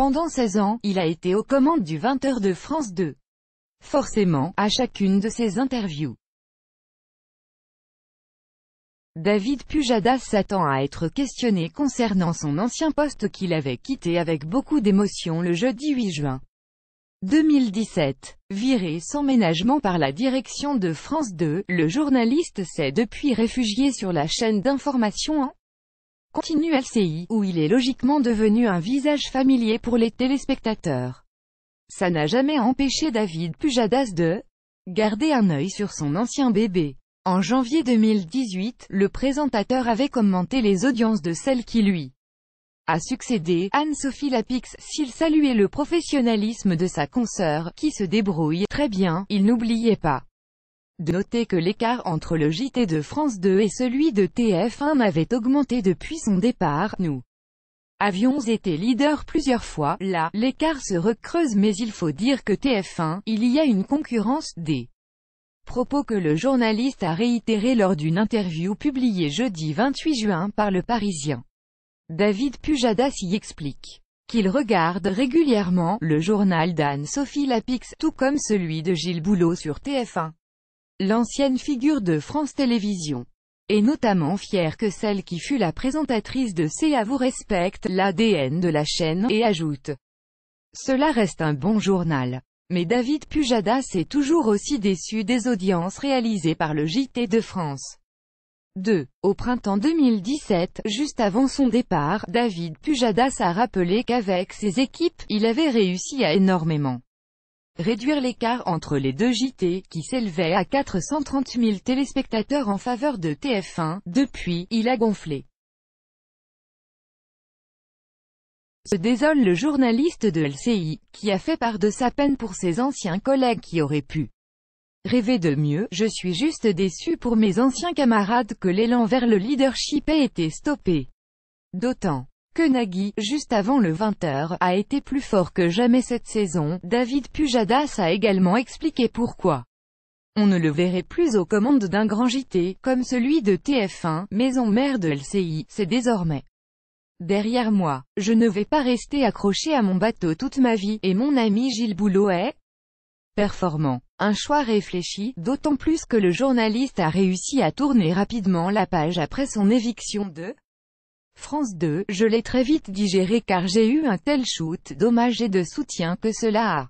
Pendant 16 ans, il a été aux commandes du 20h de France 2. Forcément, à chacune de ses interviews. David Pujadas s'attend à être questionné concernant son ancien poste qu'il avait quitté avec beaucoup d'émotion le jeudi 8 juin 2017. Viré sans ménagement par la direction de France 2, le journaliste s'est depuis réfugié sur la chaîne d'information en continue LCI, où il est logiquement devenu un visage familier pour les téléspectateurs. Ça n'a jamais empêché David Pujadas de garder un œil sur son ancien bébé. En janvier 2018, le présentateur avait commenté les audiences de celle qui lui a succédé, Anne-Sophie Lapix, s'il saluait le professionnalisme de sa consoeur, qui se débrouille très bien, il n'oubliait pas de noter que l'écart entre le JT de France 2 et celui de TF1 avait augmenté depuis son départ, nous avions été leaders plusieurs fois, là, l'écart se recreuse mais il faut dire que TF1, il y a une concurrence des propos que le journaliste a réitéré lors d'une interview publiée jeudi 28 juin par le Parisien. David Pujadas y explique qu'il regarde régulièrement le journal d'Anne-Sophie Lapix, tout comme celui de Gilles Boulot sur TF1 l'ancienne figure de France Télévisions est notamment fière que celle qui fut la présentatrice de à vous respecte l'ADN de la chaîne, et ajoute « Cela reste un bon journal ». Mais David Pujadas est toujours aussi déçu des audiences réalisées par le JT de France. 2. Au printemps 2017, juste avant son départ, David Pujadas a rappelé qu'avec ses équipes, il avait réussi à énormément réduire l'écart entre les deux JT, qui s'élevait à 430 000 téléspectateurs en faveur de TF1, depuis, il a gonflé. Se désole le journaliste de LCI, qui a fait part de sa peine pour ses anciens collègues qui auraient pu rêver de mieux, je suis juste déçu pour mes anciens camarades que l'élan vers le leadership ait été stoppé. D'autant que Nagui, juste avant le 20h, a été plus fort que jamais cette saison, David Pujadas a également expliqué pourquoi. On ne le verrait plus aux commandes d'un grand JT, comme celui de TF1, maison mère de LCI, c'est désormais derrière moi. Je ne vais pas rester accroché à mon bateau toute ma vie, et mon ami Gilles Boulot est performant. Un choix réfléchi, d'autant plus que le journaliste a réussi à tourner rapidement la page après son éviction de France 2, je l'ai très vite digéré car j'ai eu un tel shoot d'hommage et de soutien que cela a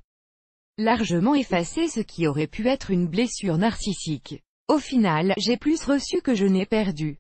largement effacé ce qui aurait pu être une blessure narcissique. Au final, j'ai plus reçu que je n'ai perdu.